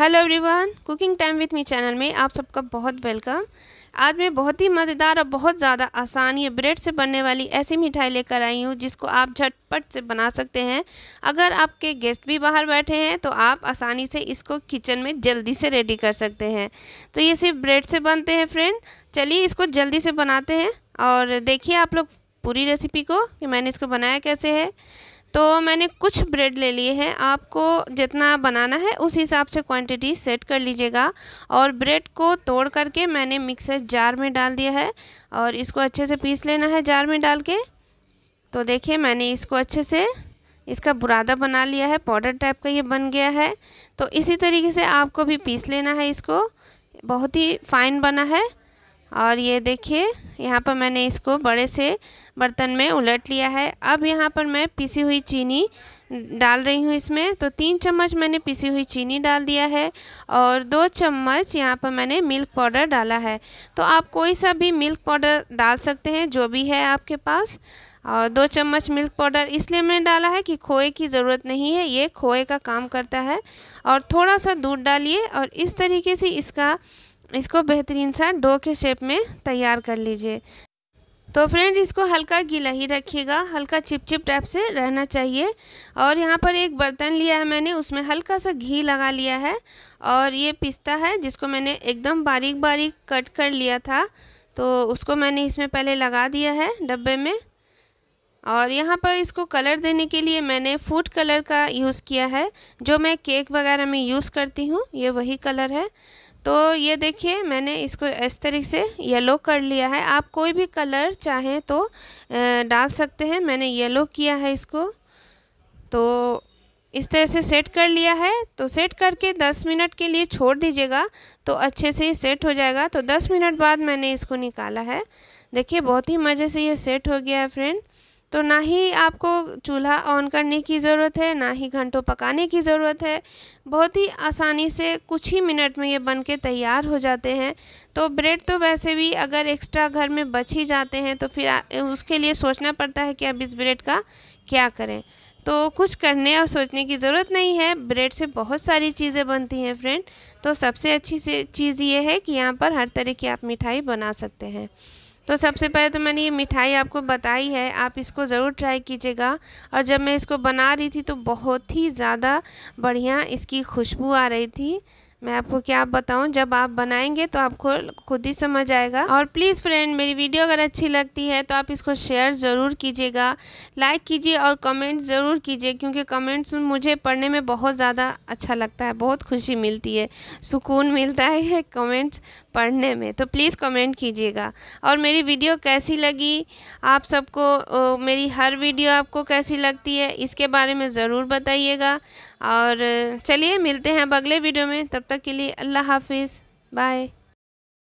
hello everyone cooking time with me channel में आप सबका बहुत वेलकम आज मैं बहुत ही मज़ेदार और बहुत ज़्यादा आसान ये ब्रेड से बनने वाली ऐसी मिठाई लेकर आई हूँ जिसको आप झटपट से बना सकते हैं अगर आपके गेस्ट भी बाहर बैठे हैं तो आप आसानी से इसको किचन में जल्दी से रेडी कर सकते हैं तो ये सिर्फ ब्रेड से बनते हैं फ्रेंड चलिए इसको जल्दी से बनाते हैं और देखिए आप लोग पूरी रेसिपी को कि मैंने इसको बनाया कैसे है तो मैंने कुछ ब्रेड ले लिए हैं आपको जितना बनाना है उस हिसाब से क्वांटिटी सेट कर लीजिएगा और ब्रेड को तोड़ करके मैंने मिक्सर जार में डाल दिया है और इसको अच्छे से पीस लेना है जार में डाल के तो देखिए मैंने इसको अच्छे से इसका बुरादा बना लिया है पाउडर टाइप का ये बन गया है तो इसी तरीके से आपको भी पीस लेना है इसको बहुत ही फाइन बना है और ये देखिए यहाँ पर मैंने इसको बड़े से बर्तन में उलट लिया है अब यहाँ पर मैं पिसी हुई चीनी डाल रही हूँ इसमें तो तीन चम्मच मैंने पिसी हुई चीनी डाल दिया है और दो चम्मच यहाँ पर मैंने मिल्क पाउडर डाला है तो आप कोई सा भी मिल्क पाउडर डाल सकते हैं जो भी है आपके पास और दो चम्मच मिल्क पाउडर इसलिए मैंने डाला है कि खोए की ज़रूरत नहीं है ये खोए का काम करता है और थोड़ा सा दूध डालिए और इस तरीके से इसका इसको बेहतरीन सा डो के शेप में तैयार कर लीजिए तो फ्रेंड इसको हल्का गीला ही रखिएगा हल्का चिपचिप टाइप से रहना चाहिए और यहाँ पर एक बर्तन लिया है मैंने उसमें हल्का सा घी लगा लिया है और ये पिस्ता है जिसको मैंने एकदम बारीक बारीक कट कर लिया था तो उसको मैंने इसमें पहले लगा दिया है डब्बे में और यहाँ पर इसको कलर देने के लिए मैंने फूड कलर का यूज़ किया है जो मैं केक वगैरह में यूज़ करती हूँ ये वही कलर है तो ये देखिए मैंने इसको इस तरीके से येलो कर लिया है आप कोई भी कलर चाहें तो डाल सकते हैं मैंने येलो किया है इसको तो इस तरह से सेट कर लिया है तो सेट करके 10 मिनट के लिए छोड़ दीजिएगा तो अच्छे से सेट हो जाएगा तो 10 मिनट बाद मैंने इसको निकाला है देखिए बहुत ही मज़े से ये सेट हो गया है फ्रेंड तो ना ही आपको चूल्हा ऑन करने की ज़रूरत है ना ही घंटों पकाने की ज़रूरत है बहुत ही आसानी से कुछ ही मिनट में ये बन के तैयार हो जाते हैं तो ब्रेड तो वैसे भी अगर एक्स्ट्रा घर में बच ही जाते हैं तो फिर उसके लिए सोचना पड़ता है कि अब इस ब्रेड का क्या करें तो कुछ करने और सोचने की ज़रूरत नहीं है ब्रेड से बहुत सारी चीज़ें बनती हैं फ्रेंड तो सबसे अच्छी से चीज़ ये है कि यहाँ पर हर तरह की आप मिठाई बना सकते हैं तो सबसे पहले तो मैंने ये मिठाई आपको बताई है आप इसको ज़रूर ट्राई कीजिएगा और जब मैं इसको बना रही थी तो बहुत ही ज़्यादा बढ़िया इसकी खुशबू आ रही थी मैं आपको क्या बताऊँ जब आप बनाएंगे तो आपको खुद ही समझ आएगा और प्लीज़ फ्रेंड मेरी वीडियो अगर अच्छी लगती है तो आप इसको शेयर ज़रूर कीजिएगा लाइक कीजिए और कमेंट ज़रूर कीजिए क्योंकि कमेंट्स मुझे पढ़ने में बहुत ज़्यादा अच्छा लगता है बहुत खुशी मिलती है सुकून मिलता है कमेंट्स पढ़ने में तो प्लीज़ कमेंट कीजिएगा और मेरी वीडियो कैसी लगी आप सबको मेरी हर वीडियो आपको कैसी लगती है इसके बारे में ज़रूर बताइएगा और चलिए मिलते हैं अब अगले वीडियो में तब तक के लिए अल्लाह हाफिज़ बाय